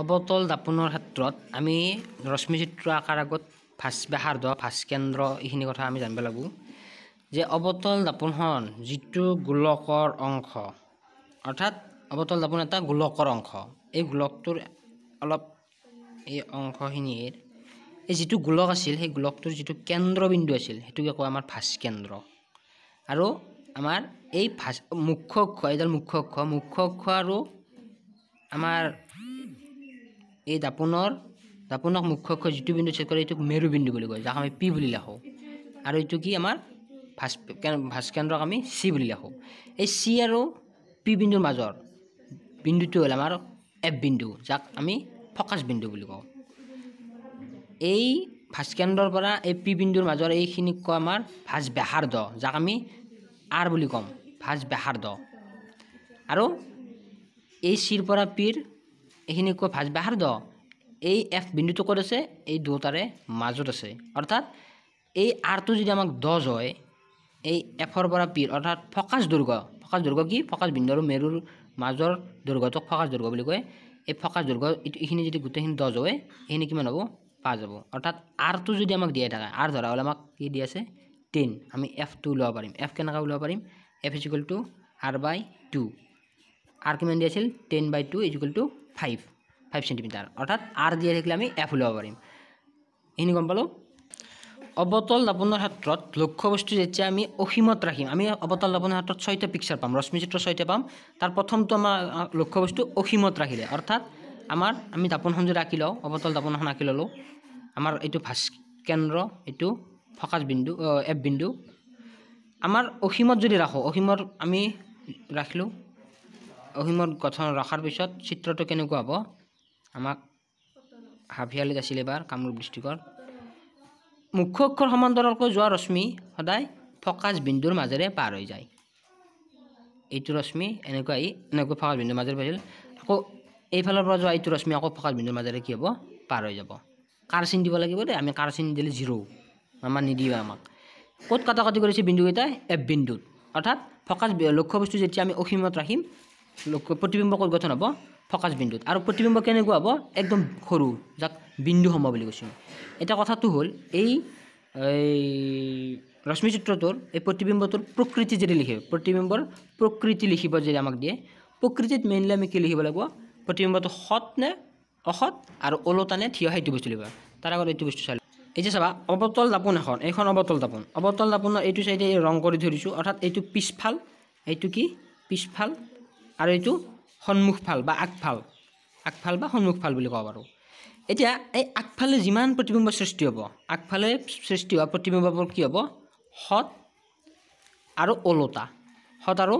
অৱতল দাপোনৰ ক্ষেত্ৰত আমি ৰশ্মিচিত্ৰ আঁকাৰ আগত ভাস বাসাৰ্ধ ভাস কেন্দ্ৰ এইখিনি কথা আমি জানিব লাগিব যে অৱতল দাপোনখন যিটো গোলকৰ অংশ অৰ্থাৎ অৱতল দাপোন এটা গোলকৰ অংশ এই গোলকটোৰ অলপ এই অংশখিনিৰ এই যিটো গোলক আছিল সেই গোলকটোৰ যিটো কেন্দ্ৰবিন্দু আছিল সেইটোকে কয় আমাৰ ভাস কেন্দ্ৰ আৰু আমাৰ এই ভাস মুখ্য অক্ষ এইডাল মুখ্য অক্ষ মুখ্য অক্ষ আৰু আমাৰ এই দাপোনৰ দাপোনক মুখ্যক্ষ যিটো বিন্দু ছেদ কৰে এইটোক মেৰু বিন্দু বুলি কয় যাক আমি পি বুলি লাখোঁ আৰু এইটো কি আমাৰ ভাস ভাস্কেন্দ্ৰক আমি চি বুলি লাখোঁ এই চি আৰু পি বিন্দুৰ মাজৰ বিন্দুটো হ'ল আমাৰ এফ বিন্দু যাক আমি ফকাছ বিন্দু বুলি কওঁ এই ভাস্কেন্দ্ৰৰ পৰা এই পি বিন্দুৰ মাজৰ এইখিনিক কয় আমাৰ ভাজ বেহাৰ্দ যাক আমি আৰ বুলি ক'ম ভাজ বেহাৰ্দ আৰু এই চিৰ পৰা পিৰ এইখিনি কৈ ফাৰ্ষ্ট দ এই এফ বিন্দুটো ক'ত আছে এই দুটাৰে মাজত আছে অৰ্থাৎ এই আৰটো যদি আমাক দহ হয় এই এফৰ পৰা পিৰ অৰ্থাৎ ফকাছ দুৰ্গ ফকাছ দুৰ্গ কি ফকাছ বিন্দু আৰু মেৰুৰ মাজৰ দুৰ্গটোক ফকাছ দুৰ্গ বুলি কয় এই ফকাছ দুৰ্গ এইটো এইখিনি যদি গোটেইখিনি দহ হয় এইখিনি কিমান হ'ব পাঁচ হ'ব অৰ্থাৎ আৰটো যদি আমাক দিয়াই থাকে আৰ ধৰা হ'লে আমাক কি দি আছে টেন আমি এফ টু ওলাব পাৰিম এফ কেনেকৈ ওলাব পাৰিম F equal to R by two R কিমান দি আছিল ten by two equal to five five centimetre অৰ্থাৎ আৰ দিয়াই থাকিলে আমি এফ ওলাব পাৰিম এইখিনি গম পালোঁ অৱতল দাপোনৰ ক্ষেত্ৰত লক্ষ্য বস্তু যেতিয়া আমি অসীমত ৰাখিম আমি অৱতল দাপোনৰ ক্ষেত্ৰত ছয়টা পিকচাৰ পাম ৰশ্মিচিত্ৰ ছয়টা পাম তাৰ প্ৰথমটো আমাৰ লক্ষ্য বস্তু অসীমত ৰাখিলে অৰ্থাৎ আমাৰ আমি দাপোনখন যদি আঁকি লওঁ অৱতল দাপোনখন আঁকি ল'লোঁ আমাৰ এইটো ভাস কেন্দ্ৰ এইটো ফকাচ বিন্দু এফ বিন্দু আমাৰ অসীমত যদি ৰাখোঁ অসীমত আমি ৰাখিলোঁ অসীমত গঠন ৰখাৰ পিছত চিত্ৰটো কেনেকুৱা হ'ব আমাক হাফিয়ালিত আছিল এবাৰ কামৰূপ ডিষ্ট্ৰিক্টৰ মুখ্য অক্ষৰ সমান্তৰালকৈ যোৱা ৰশ্মি সদায় ফকাছ বিন্দুৰ মাজেৰে পাৰ হৈ যায় এইটো ৰশ্মি এনেকুৱা আহি এনেকৈ ফকাছ বিন্দুৰ মাজেৰে পাইছিল আকৌ এইফালৰ পৰা যোৱা এইটো ৰশ্মি আকৌ ফকাছ বিন্দুৰ মাজেৰে কি হ'ব পাৰ হৈ যাব কাৰ চিন দিব লাগিব দেই আমি কাৰ চিন দিলে জিৰো আমাৰ নিদিওঁ আমাক ক'ত কাটি কৰিছে বিন্দুকেইটাই এফ বিন্দুত অৰ্থাৎ ফকাচ লক্ষ্য বস্তু যেতিয়া আমি অসীমত ৰাখিম প্ৰতিবিম্ব ক'ত গঠন হ'ব ফকাছ বিন্দুত আৰু প্ৰতিবিম্ব কেনেকুৱা হ'ব একদম সৰু যাক বিন্দু সম বুলি কৈছোঁ এতিয়া কথাটো হ'ল এই ৰশ্মিচিত্ৰটোৰ এই প্ৰতিবিম্বটোৰ প্ৰকৃতি যদি লিখিব প্ৰতিবিম্বৰ প্ৰকৃতি লিখিব যদি আমাক দিয়ে প্ৰকৃতিত মেইনলি আমি কি লিখিব লাগিব প্ৰতিবিম্বটো সৎ নে অসৎ আৰু নে থিয় সেইটো বস্তু লিখিব তাৰ আগত এইটো বস্তু চাই এই যে চাবা অৱতল দাপোন এখন এইখন অৱতল দাপোন অৱতল দাপোনৰ এইটো চাইডে ৰং কৰি ধৰিছোঁ অৰ্থাৎ এইটো পিছফাল এইটো কি পিছফাল আৰু এইটো সন্মুখ ফাল বা আগফাল আগফাল বা সন্মুখ ফাল বুলি ক'ব পাৰোঁ এতিয়া এই আগফালে যিমান প্ৰতিবিম্ব সৃষ্টি হ'ব আগফালে সৃষ্টি হোৱা প্ৰতিবিম্ববোৰ কি হ'ব সৎ আৰু ওলোটা সৎ আৰু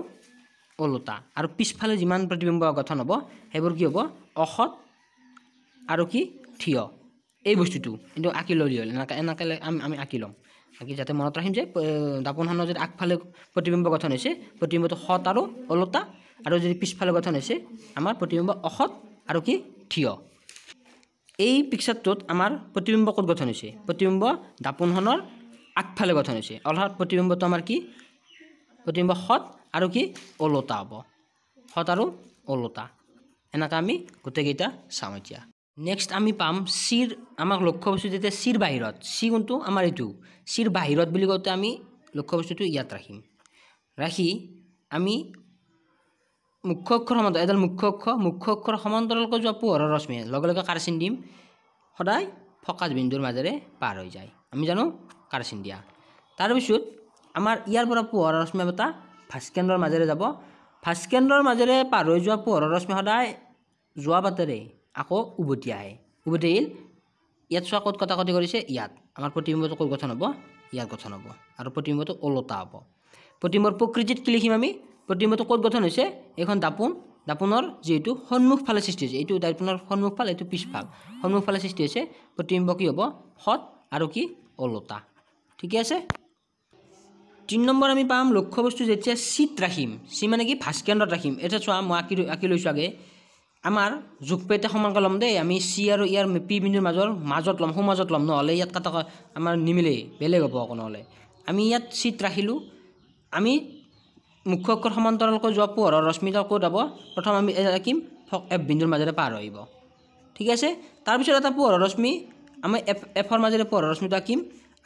ওলোটা আৰু পিছফালে যিমান প্ৰতিবিম্ব গঠন হ'ব সেইবোৰ কি হ'ব অসৎ আৰু কি থিয় এই বস্তুটো কিন্তু আঁকি ল'লে হ'ল এনেকৈ এনেকৈ আমি আমি আঁকি ল'ম বাকী যাতে মনত ৰাখিম যে দাপোনখনৰ যদি আগফালে প্ৰতিবিম্ব গঠন হৈছে প্ৰতিবিম্বটো সৎ আৰু অলতা আৰু যদি পিছফালে গঠন হৈছে আমাৰ প্ৰতিবিম্ব অসৎ আৰু কি থিয় এই পিকচাৰটোত আমাৰ প্ৰতিবিম্ব ক'ত গঠন হৈছে প্ৰতিবিম্ব দাপোনখনৰ আগফালে গঠন হৈছে অৰ্থাৎ প্ৰতিবিম্বটো আমাৰ কি প্ৰতিবিম্ব সৎ আৰু কি অলতা হ'ব সৎ আৰু অলতা এনেকৈ আমি গোটেইকেইটা চাওঁ এতিয়া নেক্সট আমি পাম চিৰ আমাক লক্ষ্য বস্তু যেতিয়া চিৰ বাহিৰত চি কোনটো আমাৰ এইটো চিৰ বাহিৰত বুলি কওঁতে আমি লক্ষ্য বস্তুটো ইয়াত ৰাখিম ৰাখি আমি মুখ্য অক্ষৰ সমান্তৰাল এডাল মুখ্য অক্ষ মুখ্য অক্ষৰ সমান্তৰালকৈ যোৱা পোহৰৰ ৰশ্মি লগে লগে কাৰচিন দিম সদায় ফকাচ বিন্দুৰ মাজেৰে পাৰ হৈ যায় আমি জানো কাৰচিন দিয়া তাৰপিছত আমাৰ ইয়াৰ পৰা পোহৰৰ ৰশ্মি এটা ভাস্কেন্দ্ৰৰ মাজেৰে যাব ভাস্কেন্দ্ৰৰ মাজেৰে পাৰ হৈ যোৱা পোহৰৰ ৰশ্মি সদায় যোৱা বাটেৰে আকৌ উভতি আহে উভতি আহিল ইয়াত চোৱা ক'ত কটাকটি কৰিছে ইয়াত আমাৰ প্ৰতিবিম্বটো ক'ত গঠন হ'ব ইয়াত গঠন হ'ব আৰু প্ৰতিবিম্বটো ওলোটা হ'ব প্ৰতিম্বৰ প্ৰকৃতিত কি লিখিম আমি প্ৰতিম্বটো ক'ত গঠন হৈছে এইখন দাপোন দাপোনৰ যিহেতু সন্মুখ ফালে সৃষ্টি হৈছে এইটো দাপোনৰ সন্মুখ ফাল এইটো পিছফাল সন্মুখ ফালে সৃষ্টি হৈছে প্ৰতিম্ব কি হ'ব সৎ আৰু কি ওলোটা ঠিকে আছে তিনি নম্বৰ আমি পাম লক্ষ্য বস্তু যেতিয়া চিট ৰাখিম চি মানে কি ভাস্কেন্দ্ৰত ৰাখিম এতিয়া চোৱা মই আঁকি আঁকি লৈছোঁ আগে আমাৰ যুগপেটে সমান লম দেই আমি চি আৰু ইয়াৰ পি বিন্দুৰ মাজৰ মাজত লম সুমাজত লম নহলে ইয়াত কাটা আমাৰ নিমিলে বেলেগ হব আকৌ নহলে আমি ইয়াত সিট ৰাখিলোঁ আমি মুখ্য অক্ষৰ সমান্তৰালক যা পোহৰেৰ ৰশ্মিতা কত হব প্ৰথম আমি ৰাখিম ফক এফ মাজেৰে পাৰ হৈ আহিব ঠিক আছে তাৰপিছত এটা পোহৰৰ ৰশ্মি আমি এফ এফৰ মাজেৰে পোহৰৰ ৰশ্মিটো আঁকিম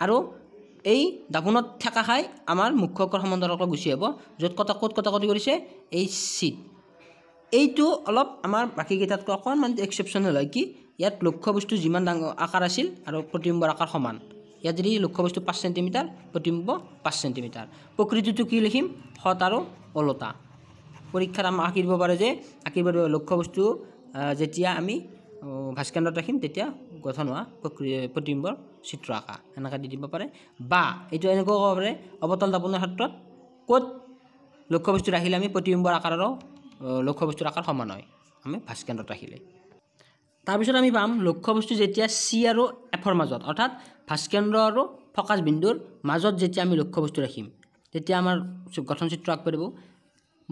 আৰু এই দাপোনত ঠেকা খাই আমাৰ মুখ্য অক্ষৰ সমান্তৰালকৈ গুচি আহিব যত কটা কত কটা কত কৰিছে এই সিট এইটো অলপ আমাৰ বাকীকেইটাতকৈ অকণমান এক্সেপশ্যনেল হয় কি ইয়াত লক্ষ্য বস্তু যিমান ডাঙৰ আকাৰ আছিল আৰু প্ৰতিম্বৰ আকাৰ সমান ইয়াত যদি লক্ষ্য বস্তু পাঁচ চেণ্টিমিটাৰ প্ৰতিম্ব পাঁচ চেণ্টিমিটাৰ প্ৰকৃতিটো কি লিখিম সৎ আৰু অলতা পৰীক্ষাত আমাক দিব পাৰে যে আঁকিব লক্ষ্য বস্তু যেতিয়া আমি ভাস্কেন্দ্ৰত ৰাখিম তেতিয়া গঠন হোৱা প্ৰক্ৰিয়া প্ৰতিম্বৰ চিত্ৰ আঁকা এনেকৈ দি দিব পাৰে বা এইটো এনেকুৱা ক'ব পাৰে অৱতল দাপনৰ ক্ষেত্ৰত ক'ত লক্ষ্য বস্তু ৰাখিলে আমি প্ৰতিম্বৰ আকাৰৰো লক্ষ্য বস্তুৰ আকাৰ সমান হয় আমি ভাঁজ কেন্দ্ৰত ৰাখিলে তাৰপিছত আমি পাম লক্ষ্য বস্তু যেতিয়া চি আৰু এফৰ মাজত অৰ্থাৎ ভাঁজ কেন্দ্ৰ আৰু ফকাছ বিন্দুৰ মাজত যেতিয়া আমি লক্ষ্য বস্তু ৰাখিম তেতিয়া আমাৰ গঠন চিত্ৰ আগবাঢ়িব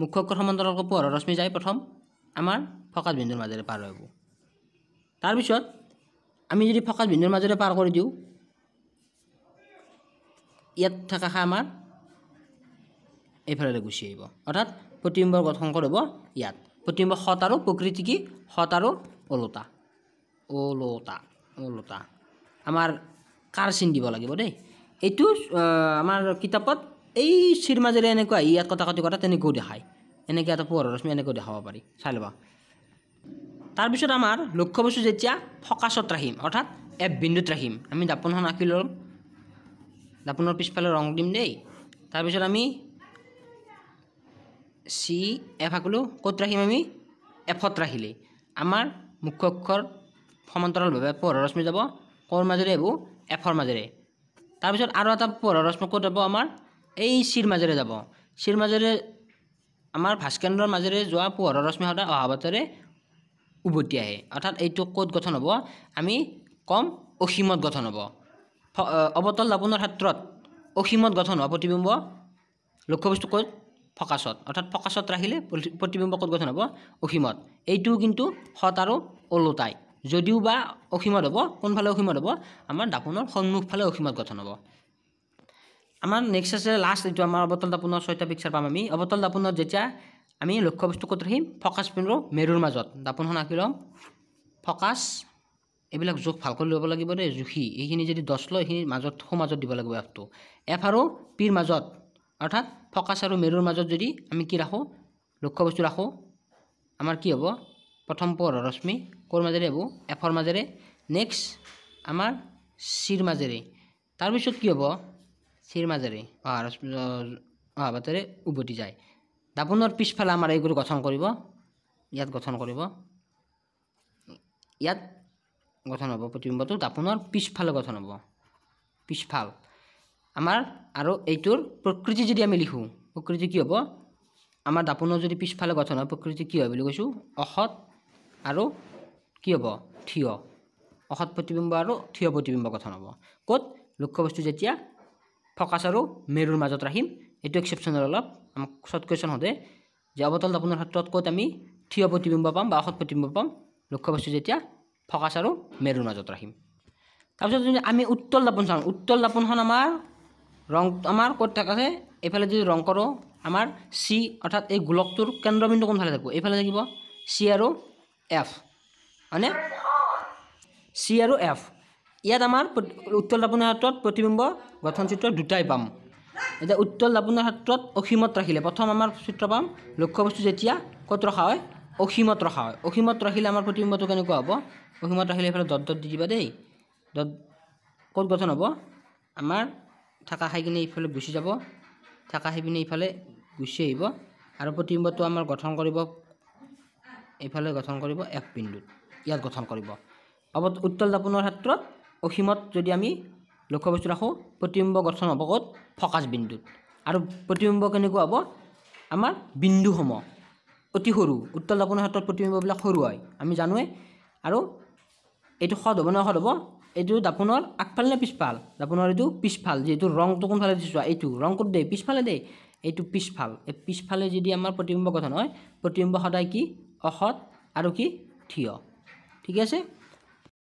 মুখ্য অক্ষৰ সমান্তৰালক পোহৰৰ ৰশ্মি যায় প্ৰথম আমাৰ ফকাছ বিন্দুৰ মাজেৰে পাৰ হ'ব তাৰপিছত আমি যদি ফকাছ বিন্দুৰ মাজেৰে পাৰ কৰি দিওঁ ইয়াত থকা আমাৰ এইফালে গুচি আহিব অৰ্থাৎ প্ৰতিম্বৰ গঠন কৰিব ইয়াত প্ৰতিম্ব সৎ আৰু প্ৰকৃতি কি সৎ আৰু ওলোটা ওলোটা ওলোটা আমাৰ কাৰ চিন দিব লাগিব দেই এইটো আমাৰ কিতাপত এই চিৰ মাজেৰে এনেকুৱা আহি ইয়াত কথা কথি কথা তেনেকৈও দেখায় এনেকৈ এটা পোহৰৰ ৰশ্মি এনেকৈ দেখাব পাৰি চাই ল'বা তাৰপিছত আমাৰ লক্ষ্য বস্তু যেতিয়া ফকাচত ৰাখিম অৰ্থাৎ এক বিন্দুত ৰাখিম আমি দাপোনখন আঁকি ল'ম দাপোনৰ পিছফালে ৰং দিম দেই তাৰপিছত আমি চি এফ আঁকিলোঁ ক'ত ৰাখিম আমি এফত ৰাখিলে আমাৰ মুখ্য অক্ষৰ সমান্তৰালভাৱে পোহৰ ৰশ্মি যাব কৰ মাজেৰে আহিব এফৰ মাজেৰে তাৰপিছত আৰু এটা পোহৰ ৰশ্মি ক'ত যাব আমাৰ এই চিৰ মাজেৰে যাব চিৰ মাজেৰে আমাৰ ভাস্কেন্দ্ৰৰ মাজেৰে যোৱা পোহৰ ৰশ্মি সদায় অহা বাটেৰে উভতি আহে অৰ্থাৎ এইটো ক'ত গঠন হ'ব আমি কম অসীমত গঠন হ'ব অৱতল দাপোনৰ ক্ষেত্ৰত অসীমত গঠন হোৱা প্ৰতিবিম্ব লক্ষ্য বস্তু ক'ত ফকাছত অৰ্থাৎ ফকাছত ৰাখিলে ক'ত গঠন হ'ব অসীমত এইটো কিন্তু সৎ আৰু ওলোটাই যদিও বা অসীমত হ'ব কোনফালে অসীমত হ'ব আমাৰ দাপোনৰ সন্মুখফালে অসীমত গঠন হ'ব আমাৰ নেক্সট আছে লাষ্ট যিটো আমাৰ অৱতল দাপোনৰ ছয়টা পিকচাৰ পাম আমি অৱতল দাপোনত যেতিয়া আমি লক্ষ্য বস্তু ক'ত ৰাখিম ফকাছ পিন্ধো মেৰুৰ মাজত দাপোনখন আঁকি ল'ম ফকাছ এইবিলাক জোখ ভালকৈ ল'ব লাগিব দেই জুখি এইখিনি যদি দছ লয় সেইখিনি মাজত সোমাজত দিব লাগিব এফটো এফ আৰু পিৰ মাজত অৰ্থাৎ ফকাছ আৰু মেৰুৰ মাজত যদি আমি কি ৰাখোঁ লক্ষ্যবস্তু ৰাখোঁ আমাৰ কি হ'ব প্ৰথম পোহৰৰ ৰশ্মি ক'ৰ মাজেৰে হ'ব এফৰ মাজেৰে নেক্সট আমাৰ চিৰ মাজেৰে তাৰপিছত কি হ'ব চিৰ মাজেৰে অহা ৰশ্মি অহা বাটেৰে উভতি যায় দাপোনৰ পিছফালে আমাৰ এইগুৰি গঠন কৰিব ইয়াত গঠন কৰিব ইয়াত গঠন হ'ব প্ৰতিবিম্বটো দাপোনৰ পিছফালে গঠন হ'ব পিছফাল আমাৰ আৰু এইটোৰ প্ৰকৃতি যদি আমি লিখোঁ প্ৰকৃতি কি হ'ব আমাৰ দাপোনৰ যদি পিছফালে গঠন হয় প্ৰকৃতি কি হয় বুলি কৈছোঁ অসৎ আৰু কি হ'ব থিয় অসৎ প্ৰতিবিম্ব আৰু থিয় প্ৰতিবিম্ব গঠন হ'ব ক'ত লক্ষ্য বস্তু যেতিয়া ফকাচ আৰু মেৰুৰ মাজত ৰাখিম এইটো এক্সেপশ্যনৰ অলপ আমাক শ্বৰ্ট কুৱেশ্যন সোধে যে অৱতল দাপোনৰ ক্ষেত্ৰত ক'ত আমি থিয় প্ৰতিবিম্ব পাম বা অসৎ প্ৰতিবিম্ব পাম লক্ষ্য বস্তু যেতিয়া ফকাচ আৰু মেৰুৰ মাজত ৰাখিম তাৰপিছত আমি উত্তল দাপোন চাওঁ উত্তল দাপোনখন আমাৰ রং আমার কথা আছে এইফালে যদি রং করো আমার সি অর্থাৎ এই গোলকটোর কেন্দ্রবিন্দু কোনফালে থাকবে এইফালে থাকবে সি আর এফ মানে সি আর এফ ইয়াত আমার উত্তল দাপনের ক্ষেত্রে প্রতিবিম্ব গঠন চিত্র দুটাই পাম এটা উত্তল দাপনের ক্ষেত্রে অসীমত রাখিলে প্রথম আমার চিত্র পাম লক্ষ্যবস্তু যেতিয়া কত রখা হয় অসীমত রখা হয় অসীমত রাখিলে আমার প্রতিবিম্বটো কেনেকুৱা হ'ব অসীমত রাখিলে এইফালে দত দত দি দিবা দেই দত কত গঠন হ'ব আমাৰ থাকা কিনে ইফালে গুচি যাব থাকা খাই পিনে ইফালে গুচি আহিব আৰু প্ৰতিবিম্বটো আমাৰ গঠন কৰিব ইফালে গঠন কৰিব এক বিন্দুত ইয়াত গঠন কৰিব অৱ উত্তল দাপোনৰ ক্ষেত্ৰত অসীমত যদি আমি লক্ষ্য বস্তু ৰাখোঁ প্ৰতিবিম্ব গঠন হ'ব ক'ত ফকাছ বিন্দুত আৰু প্ৰতিবিম্ব কেনেকুৱা হ'ব আমাৰ বিন্দুসমূহ অতি সৰু উত্তল দাপোনৰ ক্ষেত্ৰত প্ৰতিবিম্ববিলাক সৰু হয় আমি জানোৱেই আৰু এইটো সদ হ'ব নে অসদ হ'ব এইটো দাপোনৰ আগফাল নে পিছফাল দাপোনৰ এইটো পিছফাল যিহেতু ৰংটো কোনফালে দিছোঁ এইটো ৰং ক'ত দেই পিছফালে দেই এইটো পিছফাল এই পিছফালে যদি আমাৰ প্ৰতিবিম্ব গঠন হয় প্ৰতিবিম্ব সদায় কি অসৎ আৰু কি থিয় ঠিকে আছে